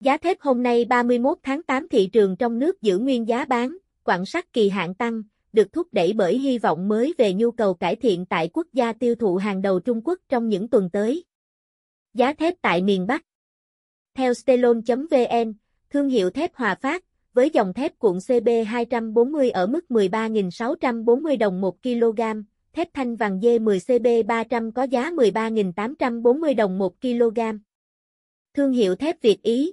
Giá thép hôm nay 31 tháng 8 thị trường trong nước giữ nguyên giá bán, quảng sắt kỳ hạn tăng, được thúc đẩy bởi hy vọng mới về nhu cầu cải thiện tại quốc gia tiêu thụ hàng đầu Trung Quốc trong những tuần tới. Giá thép tại miền Bắc Theo Stelon.vn, thương hiệu thép Hòa Phát, với dòng thép cuộn CB240 ở mức 13.640 đồng 1 kg, thép thanh vàng D10 CB300 có giá 13.840 đồng 1 kg. Thương hiệu thép Việt Ý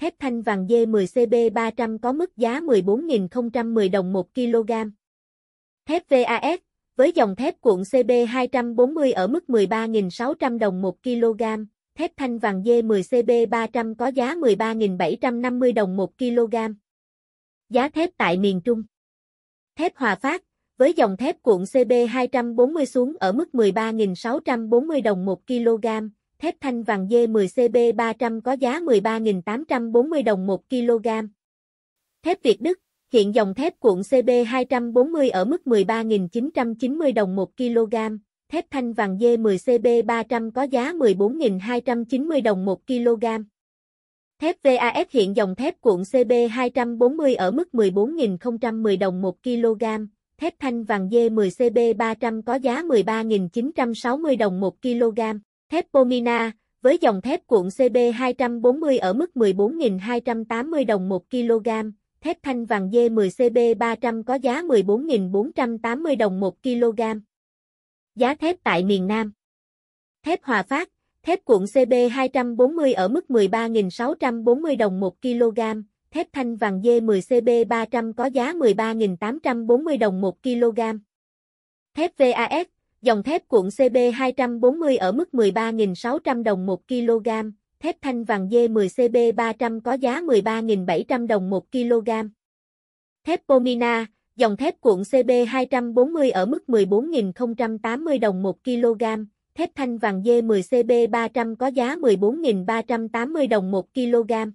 thép thanh vàng dê 10 cb 300 có mức giá 14.010 đồng 1 kg. Thép VAS, với dòng thép cuộn CB240 ở mức 13.600 đồng 1 kg, thép thanh vàng dê 10 cb 300 có giá 13.750 đồng 1 kg. Giá thép tại miền Trung Thép Hòa Phát, với dòng thép cuộn CB240 xuống ở mức 13.640 đồng 1 kg, thép thanh vàng dê 10 cb 300 có giá 13.840 đồng 1 kg. Thép Việt Đức, hiện dòng thép cuộn CB240 ở mức 13.990 đồng 1 kg, thép thanh vàng dê 10 cb 300 có giá 14.290 đồng 1 kg. Thép VAF hiện dòng thép cuộn CB240 ở mức 14.010 đồng 1 kg, thép thanh vàng dê 10 cb 300 có giá 13.960 đồng 1 kg. Thép Pomina, với dòng thép cuộn CB240 ở mức 14.280 đồng 1 kg, thép thanh vàng D10 CB300 có giá 14.480 đồng 1 kg. Giá thép tại miền Nam Thép Hòa Phát, thép cuộn CB240 ở mức 13.640 đồng 1 kg, thép thanh vàng D10 CB300 có giá 13.840 đồng 1 kg. Thép VAS, Dòng thép cuộn CB240 ở mức 13.600 đồng 1 kg, thép thanh vàng D10 CB300 có giá 13.700 đồng 1 kg. Thép Pomina, dòng thép cuộn CB240 ở mức 14.080 đồng 1 kg, thép thanh vàng D10 CB300 có giá 14.380 đồng 1 kg.